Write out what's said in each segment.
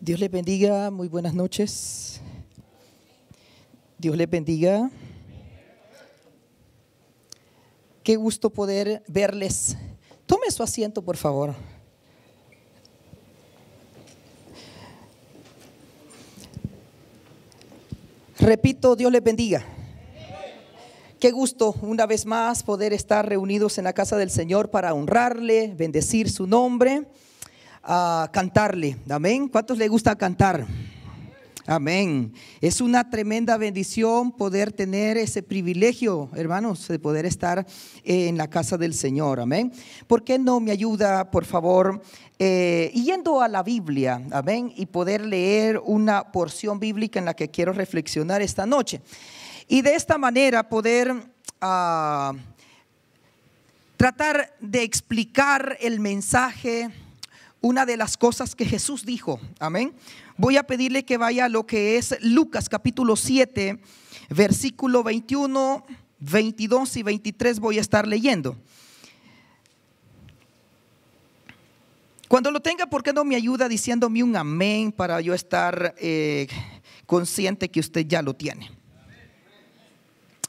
Dios les bendiga, muy buenas noches. Dios les bendiga. Qué gusto poder verles. Tome su asiento, por favor. Repito, Dios les bendiga. Qué gusto una vez más poder estar reunidos en la casa del Señor para honrarle, bendecir su nombre a cantarle. Amén. ¿Cuántos le gusta cantar? Amén. Es una tremenda bendición poder tener ese privilegio, hermanos, de poder estar en la casa del Señor. Amén. ¿Por qué no me ayuda, por favor, eh, yendo a la Biblia, amén, y poder leer una porción bíblica en la que quiero reflexionar esta noche? Y de esta manera poder ah, tratar de explicar el mensaje una de las cosas que Jesús dijo. Amén. Voy a pedirle que vaya a lo que es Lucas capítulo 7, versículo 21, 22 y 23 voy a estar leyendo. Cuando lo tenga, ¿por qué no me ayuda diciéndome un amén para yo estar eh, consciente que usted ya lo tiene?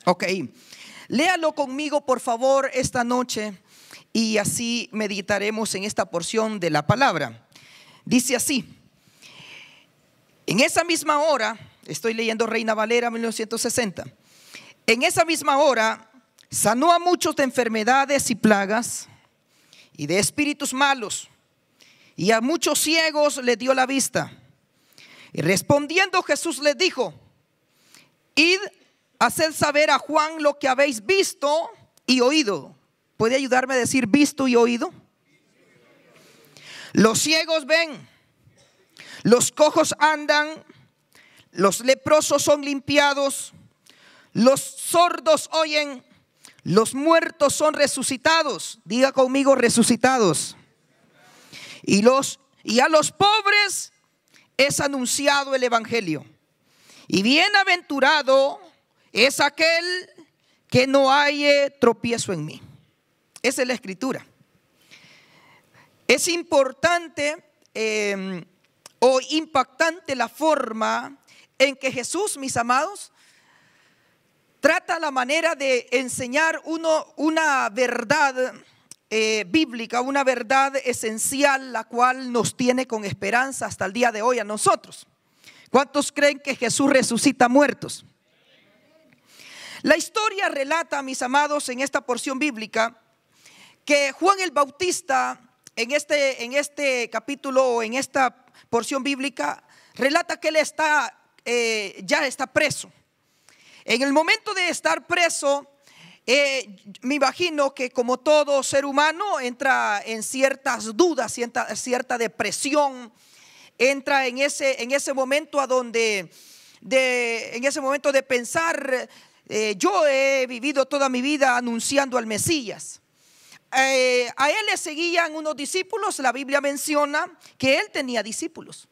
Ok, léalo conmigo por favor esta noche y así meditaremos en esta porción de la palabra. Dice así, en esa misma hora, estoy leyendo Reina Valera 1960, en esa misma hora sanó a muchos de enfermedades y plagas y de espíritus malos, y a muchos ciegos le dio la vista. Y respondiendo Jesús les dijo, id, haced saber a Juan lo que habéis visto y oído. ¿Puede ayudarme a decir visto y oído? Los ciegos ven, los cojos andan, los leprosos son limpiados, los sordos oyen, los muertos son resucitados. Diga conmigo resucitados. Y los y a los pobres es anunciado el evangelio. Y bienaventurado es aquel que no haya tropiezo en mí. Esa es la escritura. Es importante em, o impactante la forma en que Jesús, mis amados, trata la manera de enseñar uno una verdad eh, bíblica, una verdad esencial, la cual nos tiene con esperanza hasta el día de hoy a nosotros. ¿Cuántos creen que Jesús resucita muertos? La historia relata, mis amados, en esta porción bíblica, que Juan el Bautista en este, en este capítulo o en esta porción bíblica relata que él está, eh, ya está preso. En el momento de estar preso, eh, me imagino que como todo ser humano entra en ciertas dudas, cierta, cierta depresión, entra en ese, en ese momento a donde, de, en ese momento de pensar, eh, yo he vivido toda mi vida anunciando al Mesías. Eh, a él le seguían unos discípulos, la Biblia menciona que él tenía discípulos.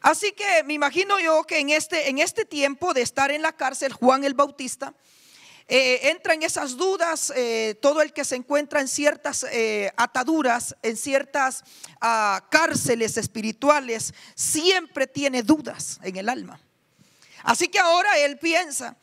Así que me imagino yo que en este, en este tiempo de estar en la cárcel, Juan el Bautista, eh, entra en esas dudas eh, todo el que se encuentra en ciertas ataduras, en ciertas ah, cárceles espirituales, siempre tiene dudas en el alma. Así que ahora él piensa,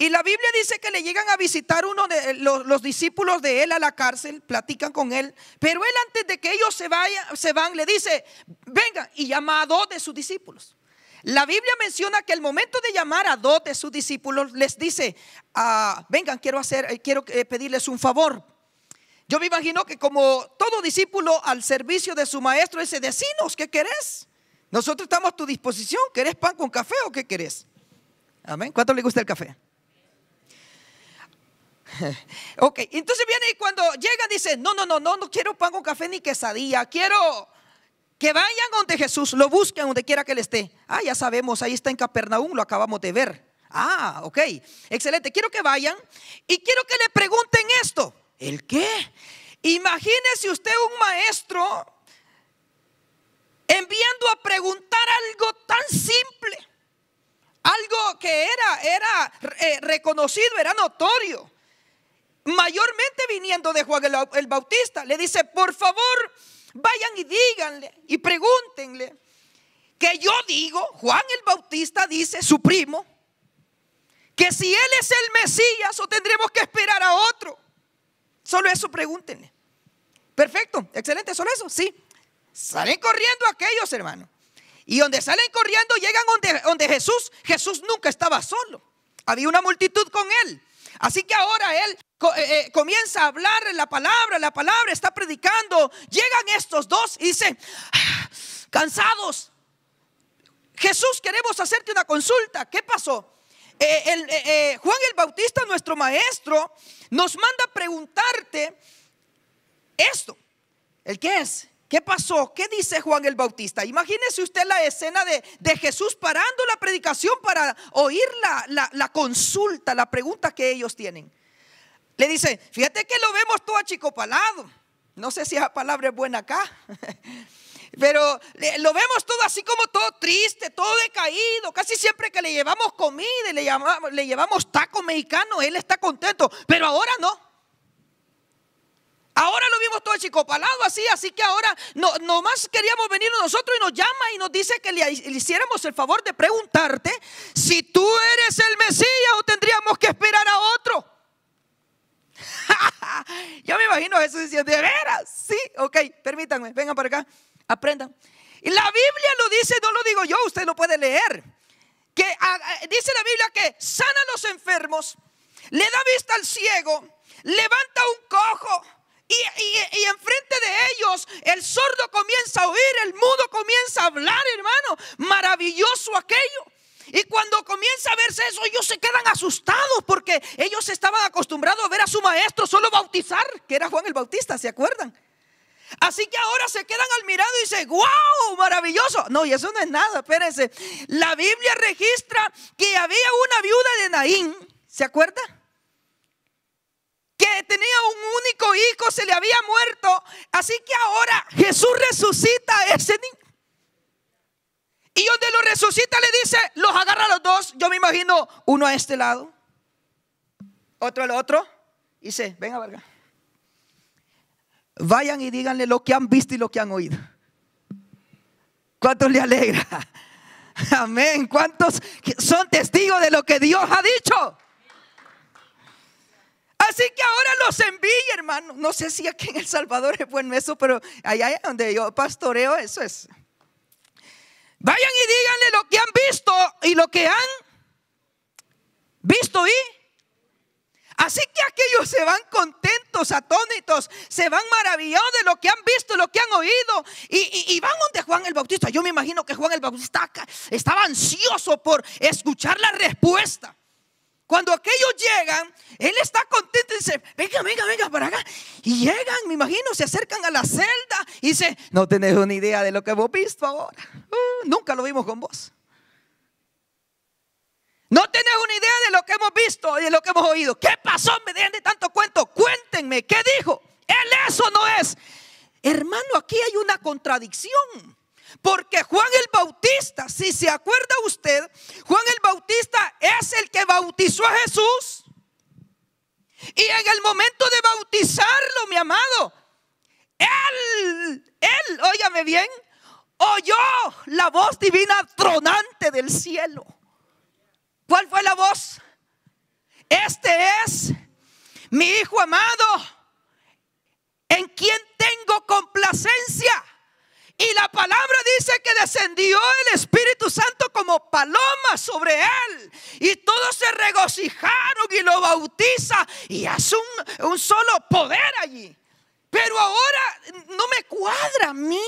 y la Biblia dice que le llegan a visitar uno de eh, los, discípulos de él a la cárcel, platican con él, pero él antes de que ellos se, vayan, se van, le dice, vengan, y llama a dos de sus discípulos. La Biblia menciona que el momento de llamar a dos de sus discípulos les dice, ah, vengan, quiero, hacer, eh, quiero eh, pedirles un favor. Yo me imagino que como todo discípulo al servicio de su maestro dice, decinos, ¿qué querés? Nosotros estamos a tu disposición, ¿querés pan con café o qué querés? Amén. ¿Cuánto le gusta el café? ok, entonces viene y cuando llega dice, no, no, no, no, no quiero pan con café ni quesadilla, quiero que vayan donde Jesús, lo busquen donde quiera que él esté. Ah, ya sabemos, ahí está en Capernaum, lo acabamos de ver. Ah, ok, excelente, quiero que vayan y quiero que le pregunten esto. ¿El qué? Imagínese usted un maestro enviando a preguntar algo tan simple, algo que era, era eh, reconocido, era notorio mayormente viniendo de Juan el Bautista, le dice, por favor, vayan y díganle y pregúntenle que yo digo, Juan el Bautista dice, su primo, que si él es el Mesías o tendremos que esperar a otro. Solo eso pregúntenle. Perfecto, excelente, solo eso, sí. Salen corriendo aquellos, hermanos. Y donde salen corriendo llegan donde, donde Jesús, Jesús nunca estaba solo. Había una multitud con él. Así que ahora él eh, eh, comienza a hablar la palabra, la palabra está predicando. Llegan estos dos y dicen, ah, cansados. Jesús, queremos hacerte una consulta. ¿Qué pasó? Eh, el, Juan el Bautista, nuestro maestro, nos manda preguntarte esto. ¿El qué es? ¿Qué pasó? ¿Qué dice Juan el Bautista? Imagínese usted la escena de, Jesús parando la predicación para oír la, consulta, la pregunta que ellos tienen. Le dice, fíjate que lo vemos todo achicopalado. No sé si esa palabra es buena acá, pero lo vemos todo así como todo triste, todo decaído. Casi siempre que le llevamos comida y le, llamamos, le llevamos taco mexicano, él está contento, pero ahora no. Ahora lo vimos todo chicopalado así, así que ahora no, nomás queríamos venir nosotros y nos llama y nos dice que le, hiciéramos el favor de preguntarte si tú eres el Mesías o tendríamos que esperar a otro. Yo me imagino Jesús diciendo, de veras, sí, ok, permítanme, vengan para acá, aprendan. Y la Biblia lo dice, no lo digo yo, usted lo puede leer. Que ah, ah, dice la Biblia que sana a los enfermos, le da vista al ciego, levanta un cojo, y, y, y, enfrente de ellos el sordo comienza a oír, el mudo comienza a hablar, hermano. Maravilloso aquello. Y cuando comienza a verse eso, ellos se quedan asustados porque ellos estaban acostumbrados a ver a su maestro solo bautizar, que era Juan el Bautista, ¿se acuerdan? Así que ahora se quedan al mirado y dicen, wow, maravilloso. No, y eso no es nada, espérense. La Biblia registra que había una viuda de Naín, ¿se acuerda? tenía un único hijo, se le había muerto. Así que ahora Jesús resucita a ese niño. Y donde lo resucita le dice, los agarra los dos. Yo me imagino uno a este lado, otro al otro. Y dice, venga, Vayan y díganle lo que han visto y lo que han oído. ¿Cuántos le alegra? Amén. ¿Cuántos son testigos de lo que Dios ha dicho? Así que ahora los envíe hermano. No sé si aquí en El Salvador es bueno eso, pero allá donde yo pastoreo, eso es. Vayan y díganle lo que han visto y lo que han visto y. Así que aquellos se van contentos, atónitos, se van maravillados de lo que han visto, lo que han oído, y, y van donde Juan el Bautista. Yo me imagino que Juan el Bautista estaba ansioso por escuchar la respuesta. Cuando aquellos llegan, él está contento y dice, venga, venga, venga para acá. Y llegan, me imagino, se acercan a la celda y dice, no tenés una idea de lo que hemos visto ahora. Uh, nunca lo vimos con vos. No tenés una idea de lo que hemos visto y de lo que hemos oído. ¿Qué pasó? Me dejan de tanto cuento. Cuéntenme, ¿qué dijo? Él eso no es. Hermano, aquí hay una contradicción. Porque Juan el Bautista, si se acuerda usted, Juan el Bautista es el que bautizó a Jesús. Y en el momento de bautizarlo, mi amado, él, él, óyame bien, oyó la voz divina tronante del cielo. ¿Cuál fue la voz? Este es mi hijo amado, en quien tengo complacencia. Y la palabra dice que descendió el Espíritu Santo como paloma sobre él. Y todos se regocijaron y lo bautiza y hace un, solo poder allí. Pero ahora no me cuadra a mí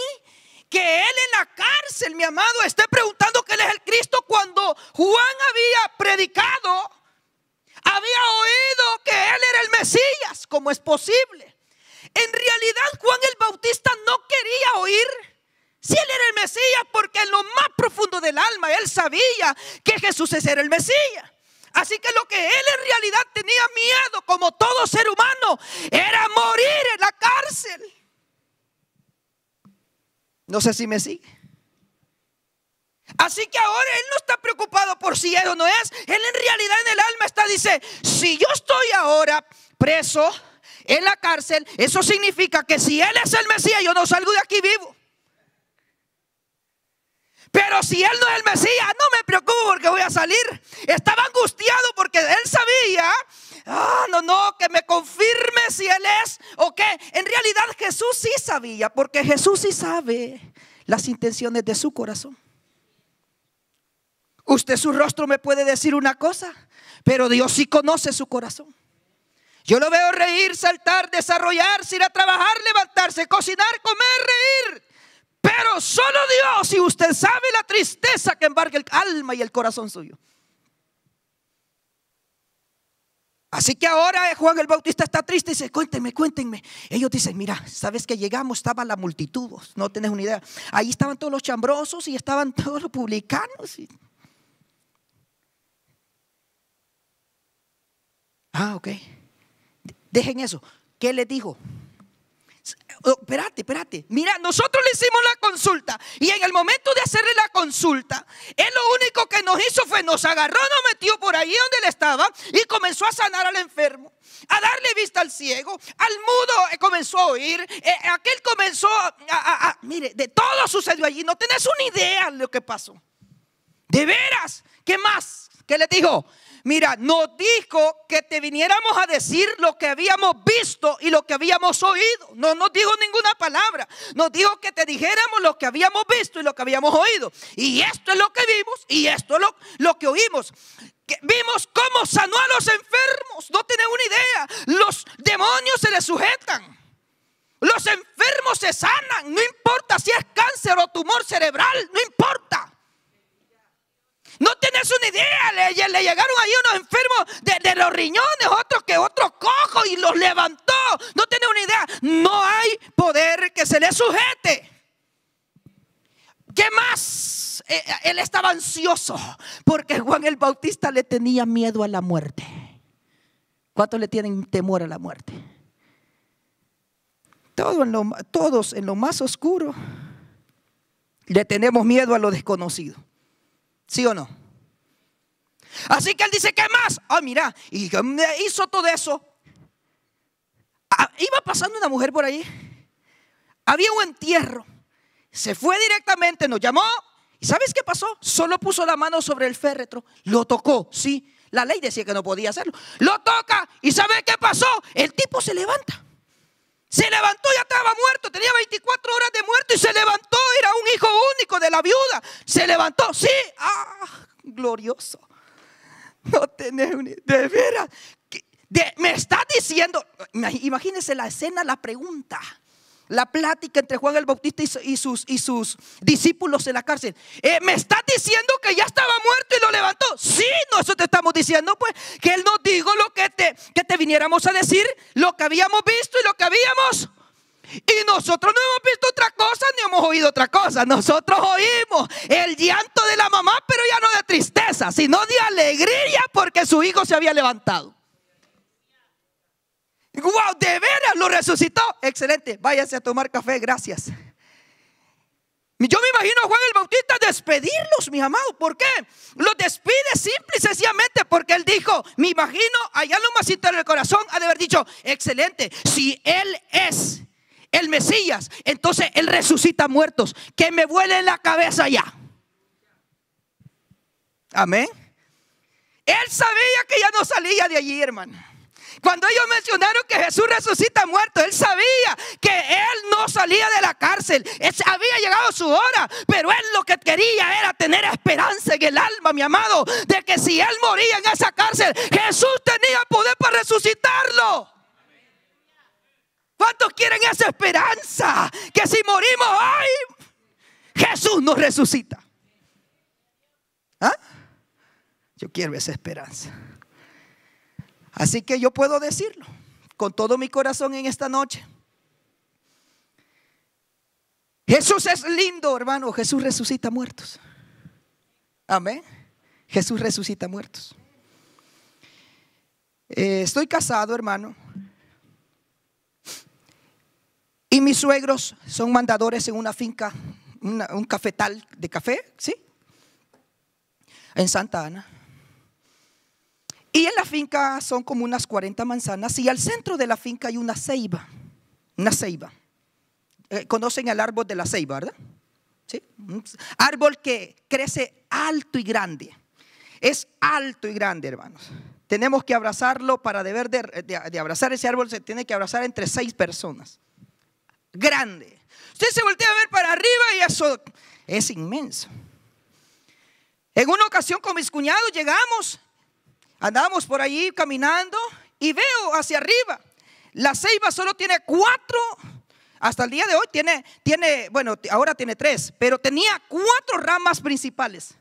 que él en la cárcel, mi amado, esté preguntando que él es el Cristo cuando Juan había predicado, había oído que él era el Mesías. ¿Cómo es posible? En realidad Juan el Bautista no quería oír si él era el Mesías, porque en lo más profundo del alma él sabía que Jesús era el Mesías. Así que lo que él en realidad tenía miedo, como todo ser humano, era morir en la cárcel. No sé si me sigue. Así que ahora él no está preocupado por si él o no es. Él en realidad en el alma está, dice, si yo estoy ahora preso en la cárcel, eso significa que si él es el Mesías, yo no salgo de aquí vivo. Pero si él no es el Mesías, no me preocupo porque voy a salir. Estaba angustiado porque él sabía, ah, no, no, que me confirme si él es o qué. En realidad Jesús sí sabía, porque Jesús sí sabe las intenciones de su corazón. Usted su rostro me puede decir una cosa, pero Dios sí conoce su corazón. Yo lo veo reír, saltar, desarrollarse, ir a trabajar, levantarse, cocinar, comer, reír. Pero solo Dios y usted sabe la tristeza que embarga el alma y el corazón suyo. Así que ahora eh, Juan el Bautista está triste y dice, cuéntenme, cuéntenme. Ellos dicen, mira, sabes que llegamos, estaba la multitud, no tenés una idea. Ahí estaban todos los chambrosos y estaban todos los publicanos. Ah, ok. Dejen eso. ¿Qué les dijo? Oh, espérate, espérate. Mira, nosotros le hicimos la consulta y en el momento de hacerle la consulta, él lo único que nos hizo fue nos agarró, nos metió por ahí donde él estaba y comenzó a sanar al enfermo, a darle vista al ciego, al mudo eh, comenzó a oír, eh, aquel comenzó a, a, mire, de todo sucedió allí. No tenés una idea de lo que pasó. ¿De veras? ¿Qué más? ¿Qué les dijo? Mira, nos dijo que te viniéramos a decir lo que habíamos visto y lo que habíamos oído. No nos dijo ninguna palabra. Nos dijo que te dijéramos lo que habíamos visto y lo que habíamos oído. Y esto es lo que vimos y esto es lo, que oímos. vimos cómo sanó a los enfermos. No tienen una idea. Los demonios se les sujetan. Los enfermos se sanan. No importa si es cáncer o tumor cerebral. No importa. No tienes una idea, le, llegaron ahí unos enfermos de, los riñones, otros que otros cojos y los levantó. No tienes una idea, no hay poder que se le sujete. ¿Qué más? Eh, eh, él estaba ansioso porque Juan el Bautista le tenía miedo a la muerte. ¿Cuántos le tienen temor a la muerte? todos en lo más oscuro le tenemos miedo a lo desconocido. ¿Sí o no? Así que él dice, ¿qué más? Ah, mira, y mm, eh, hizo todo eso. Ah, iba pasando una mujer por ahí, Había un entierro. Se fue directamente, nos llamó. ¿Y sabes qué pasó? Solo puso la mano sobre el féretro. Lo tocó, sí. La ley decía que no podía hacerlo. Lo toca. ¿Y sabes qué pasó? El tipo se levanta. Se levantó, ya estaba muerto, tenía 24 horas de muerto y se levantó, era un hijo único de la viuda. Se levantó, sí, ah, glorioso. No tenés ni de veras. me está diciendo, imagínense la escena, la pregunta la plática entre Juan el Bautista y sus, y sus discípulos en la cárcel. Eh, ¿Me estás diciendo que ya estaba muerto y lo levantó? Sí, nosotros te estamos diciendo pues que Él nos dijo lo que te, que te viniéramos a decir, lo que habíamos visto y lo que habíamos. Y nosotros no hemos visto otra cosa ni hemos oído otra cosa. Nosotros oímos el llanto de la mamá, pero ya no de tristeza, sino de alegría porque su hijo se había levantado wow, de veras lo resucitó. Excelente, váyase a tomar café, gracias. Yo me imagino a Juan el Bautista despedirlos, mi amado ¿Por qué? Los despide simple y sencillamente porque él dijo, me imagino allá lo más en el corazón ha de haber dicho, excelente, si él es el Mesías, entonces él resucita muertos. Que me vuele la cabeza ya. Amén. Él sabía que ya no salía de allí, hermano. Cuando ellos mencionaron que Jesús resucita muerto, él sabía que él no salía de la cárcel. había llegado su hora, pero él lo que quería era tener esperanza en el alma, mi amado, de que si él moría en esa cárcel, Jesús tenía poder para resucitarlo. ¿Cuántos quieren esa esperanza? Que si morimos hoy, Jesús nos resucita. ¿Ah? Yo quiero esa esperanza. Así que yo puedo decirlo con todo mi corazón en esta noche. Jesús es lindo, hermano. Jesús resucita muertos. Amén. Jesús resucita muertos. Eh, estoy casado, hermano. Y mis suegros son mandadores en una finca, un cafetal de café, ¿sí? En Santa Ana. Y en la finca son como unas 40 manzanas y al centro de la finca hay una ceiba, una ceiba. Eh, conocen el árbol de la ceiba, ¿verdad? ¿Sí? árbol que crece alto y grande. Es alto y grande, hermanos. Tenemos que abrazarlo para deber de abrazar ese árbol se tiene que abrazar entre seis personas. Grande. Usted se voltea a ver para arriba y eso es inmenso. En una ocasión con mis cuñados llegamos Andamos por allí caminando y veo hacia arriba. La ceiba solo tiene cuatro, hasta el día de hoy tiene, tiene, bueno, ahora tiene tres, pero tenía cuatro ramas principales.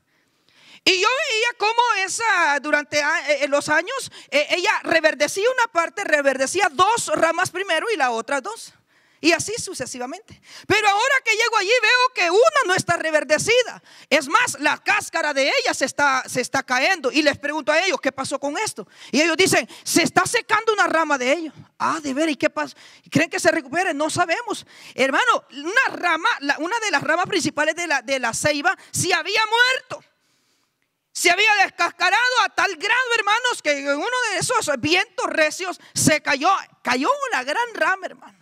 Y yo veía cómo esa, durante eh, eh, los años, eh, ella reverdecía una parte, reverdecía dos ramas primero y la otra dos. Y así sucesivamente. Pero ahora que llego allí veo que una no está reverdecida. Es más, la cáscara de ella se está, se está cayendo. Y les pregunto a ellos, ¿qué pasó con esto? Y ellos dicen, se está secando una rama de ellos. Ah, de ver, ¿y qué pasa? ¿Creen que se recupere? No sabemos. Hermano, una rama, una de las ramas principales de la, de la ceiba se había muerto. Se había descascarado a tal grado, hermanos, que en uno de esos vientos recios se cayó. Cayó una gran rama, hermano.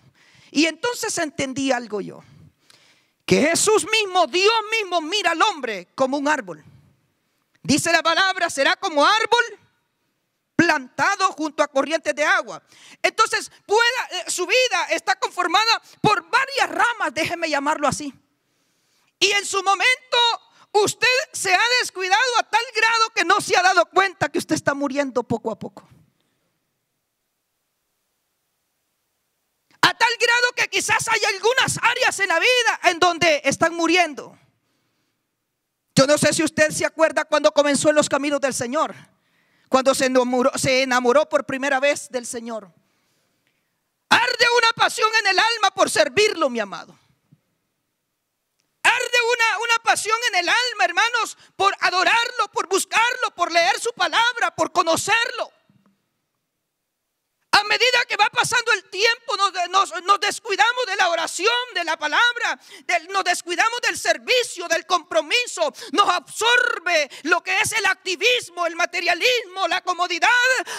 Y entonces entendí algo yo, que Jesús mismo, Dios mismo, mira al hombre como un árbol. Dice la palabra, será como árbol plantado junto a corrientes de agua. Entonces, eh, su vida está conformada por varias ramas, déjeme llamarlo así. Y en su momento usted se ha descuidado a tal grado que no se ha dado cuenta que usted está muriendo poco a poco. A tal grado que quizás hay algunas áreas en la vida en donde están muriendo. Yo no sé si usted se acuerda cuando comenzó en los caminos del Señor, cuando se enamoró, se enamoró por primera vez del Señor. Arde una pasión en el alma por servirlo, mi amado. Arde una, una pasión en el alma, hermanos, por adorarlo, por buscarlo, por leer su palabra, por conocerlo. A medida que va pasando el tiempo, nos, descuidamos de la oración, de la palabra, nos descuidamos del servicio, del compromiso, nos absorbe lo que es el activismo, el materialismo, la comodidad,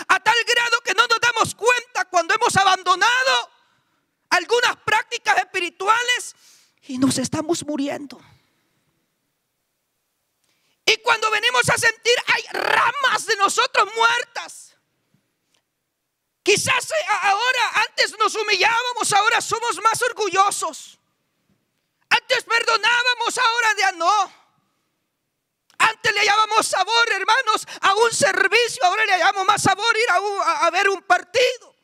a tal grado que no nos damos cuenta cuando hemos abandonado algunas prácticas espirituales y nos estamos muriendo. Y cuando venimos a sentir, hay ramas de nosotros muertas Quizás eh, ahora, antes nos humillábamos, ahora somos más orgullosos. Antes perdonábamos, ahora ya no. Antes le hallábamos sabor, hermanos, a un servicio, ahora le llamamos más sabor ir a ver un partido.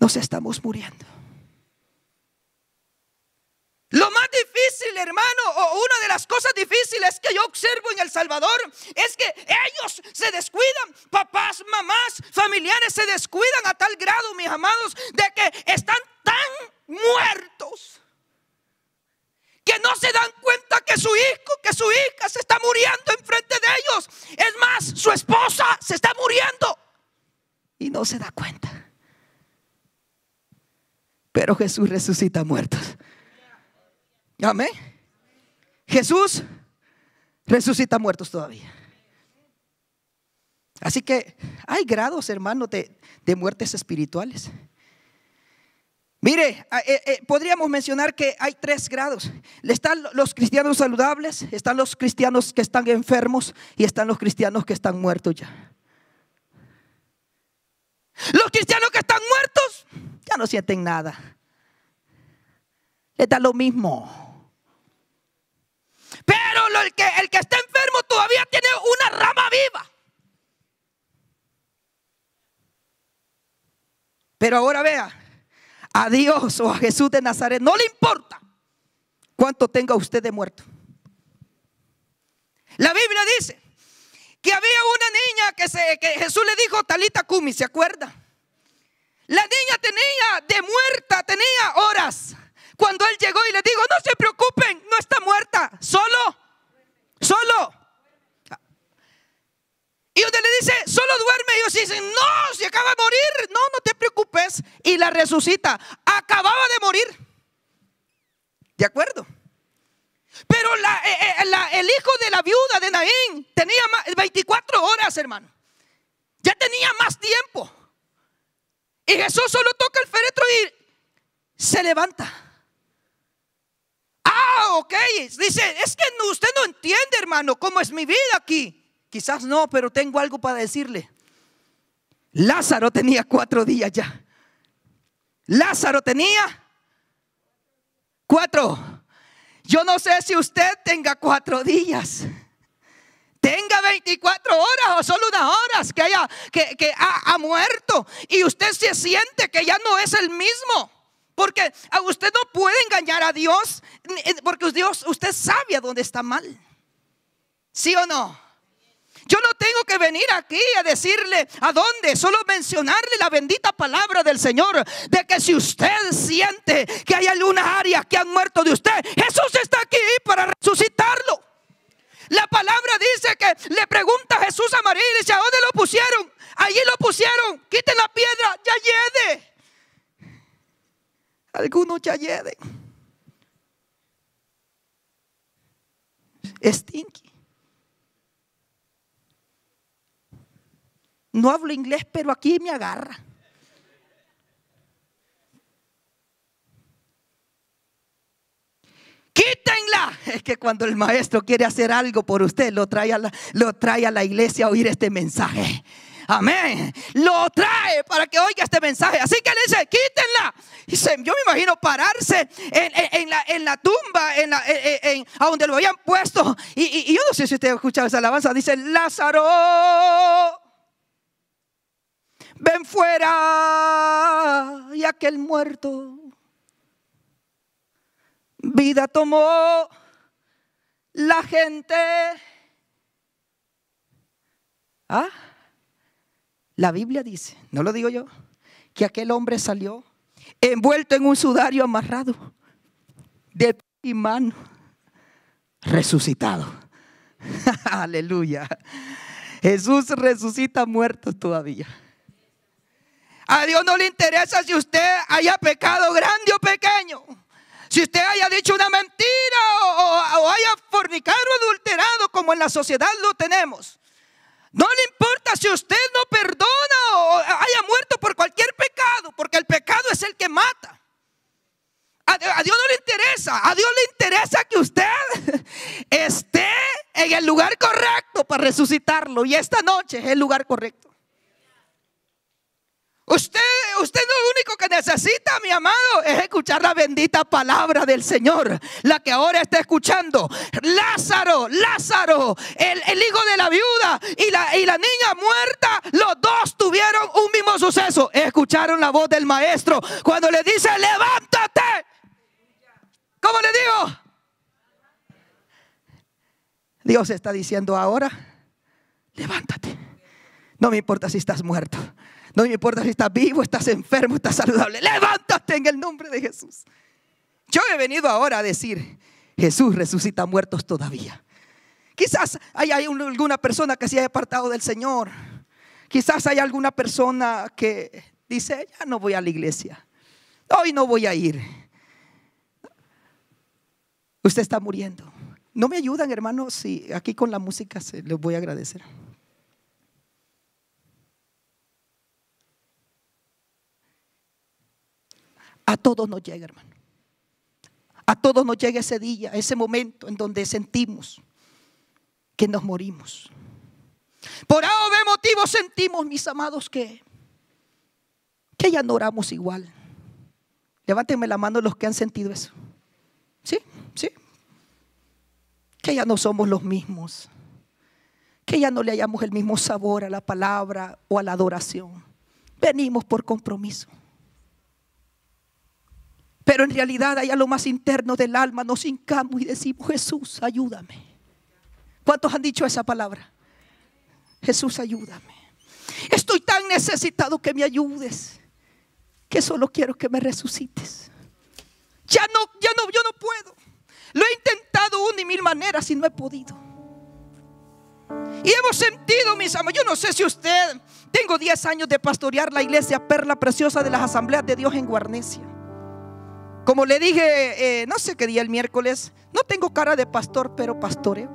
Nos estamos muriendo. Lo más difícil, hermano, o una de las cosas difíciles que yo observo en El Salvador es que ellos se descuidan, papás, mamás, familiares se descuidan a tal grado, mis amados, de que están tan muertos que no se dan cuenta que su hijo, que su hija se está muriendo enfrente de ellos. Es más, su esposa se está muriendo y no se da cuenta. Pero Jesús resucita muertos. Amén. Jesús resucita muertos todavía. Así que hay grados, hermano de, muertes espirituales. Mire, eh, eh, podríamos mencionar que hay tres grados. Están los cristianos saludables, están los cristianos que están enfermos y están los cristianos que están muertos ya. Los cristianos que están muertos ya no sienten nada. Les da lo mismo el que, el que está enfermo todavía tiene una rama viva. Pero ahora vea, a Dios o a Jesús de Nazaret no le importa cuánto tenga usted de muerto. La Biblia dice que había una niña que, se, que Jesús le dijo, Talita Cumi, ¿se acuerda? La niña tenía de muerta, tenía horas. Cuando él llegó y le dijo, no se preocupen, no está muerta, solo solo. Y usted le dice, solo duerme. Y ellos dicen, no, se acaba de morir. No, no te preocupes. Y la resucita. Acababa de morir. ¿De acuerdo? Pero eh, eh, el hijo de la viuda de Naín tenía 24 horas, hermano. Ya tenía más tiempo. Y Jesús solo toca el féretro y se levanta. Ah, ok. Dice, es que no, usted no entiende, hermano, cómo es mi vida aquí. Quizás no, pero tengo algo para decirle. Lázaro tenía cuatro días ya. Lázaro tenía cuatro. Yo no sé si usted tenga cuatro días tenga 24 horas o solo unas horas que haya que, ha, muerto y usted se siente que ya no es el mismo. Porque usted no puede engañar a Dios, eh, porque Dios, usted sabe a dónde está mal. ¿Sí o no? Yo no tengo que venir aquí a decirle a dónde, solo mencionarle la bendita palabra del Señor, de que si usted siente que hay algunas áreas que han muerto de usted, Jesús está aquí para resucitarlo. La palabra dice que le pregunta a Jesús a María y dice, ¿a dónde lo pusieron? Allí lo pusieron, quiten la piedra, ya llegue. Algunos ya lleven. Stinky. No hablo inglés, pero aquí me agarra. ¡Quítenla! Es que cuando el maestro quiere hacer algo por usted, lo trae a la, lo trae a la iglesia a oír este mensaje amén, lo trae para que oiga este mensaje. Así que le dice, quítenla. Y se, yo me imagino pararse en, la, en tumba, en, a donde lo habían puesto. Y, yo no sé si usted ha escuchado esa alabanza, dice, Lázaro. Ven fuera y aquel muerto vida tomó la gente. ¿Ah? La Biblia dice, no lo digo yo, que aquel hombre salió envuelto en un sudario amarrado, de y mano, resucitado. Aleluya. Jesús resucita muertos todavía. A Dios no le interesa si usted haya pecado grande o pequeño. Si usted haya dicho una mentira o haya fornicado o adulterado como en la sociedad lo tenemos. No le importa si usted no perdona o haya muerto por cualquier pecado, porque el pecado es el que mata. A, Dios no le interesa, a Dios le interesa que usted esté en el lugar correcto para resucitarlo. Y esta noche es el lugar correcto. Usted, usted lo único que necesita, mi amado, es escuchar la bendita palabra del Señor, la que ahora está escuchando. Lázaro, Lázaro, el, hijo de la viuda y la, y la niña muerta, los dos tuvieron un mismo suceso. Escucharon la voz del maestro cuando le dice, levántate. ¿Cómo le digo? Dios está diciendo ahora, levántate. No me importa si estás muerto. No me importa si estás vivo, estás enfermo, estás saludable. Levántate en el nombre de Jesús. Yo he venido ahora a decir, Jesús resucita muertos todavía. Quizás haya alguna persona que se haya apartado del Señor. Quizás haya alguna persona que dice, ya no voy a la iglesia. Hoy no voy a ir. Usted está muriendo. ¿No me ayudan, hermanos? Si aquí con la música se les voy a agradecer. A todos nos llega, hermano. A todos nos llega ese día, ese momento en donde sentimos que nos morimos. Por algo o motivo sentimos, mis amados, que, que ya no oramos igual. Levántenme la mano los que han sentido eso. ¿Sí? ¿Sí? Que ya no somos los mismos. Que ya no le hayamos el mismo sabor a la palabra o a la adoración. Venimos por compromiso. Pero en realidad allá lo más interno del alma nos hincamos y decimos, Jesús, ayúdame. ¿Cuántos han dicho esa palabra? Jesús, ayúdame. Estoy tan necesitado que me ayudes, que solo quiero que me resucites. Ya no, ya no, yo no puedo. Lo he intentado una y mil maneras y no he podido. Y hemos sentido, mis amos. yo no sé si usted, tengo 10 años de pastorear la iglesia Perla Preciosa de las Asambleas de Dios en Guarnecia. Como le dije, eh, no sé qué día el miércoles, no tengo cara de pastor, pero pastoreo.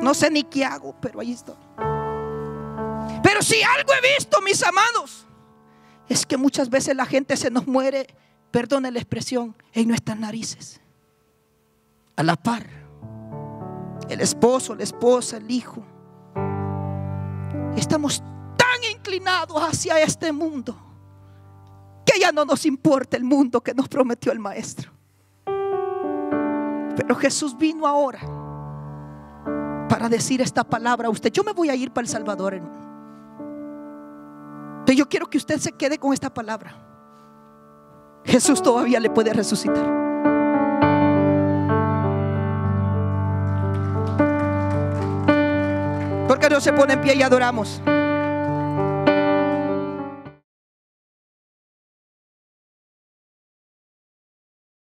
No sé ni qué hago, pero ahí estoy. Pero si algo he visto, mis amados, es que muchas veces la gente se nos muere, perdone la expresión, en nuestras narices. A la par. El esposo, la esposa, el hijo. Estamos tan inclinados hacia este mundo ya no nos importa el mundo que nos prometió el Maestro. Pero Jesús vino ahora para decir esta palabra a usted. Yo me voy a ir para El Salvador, Pero yo quiero que usted se quede con esta palabra. Jesús todavía le puede resucitar. Porque no se pone en pie y adoramos?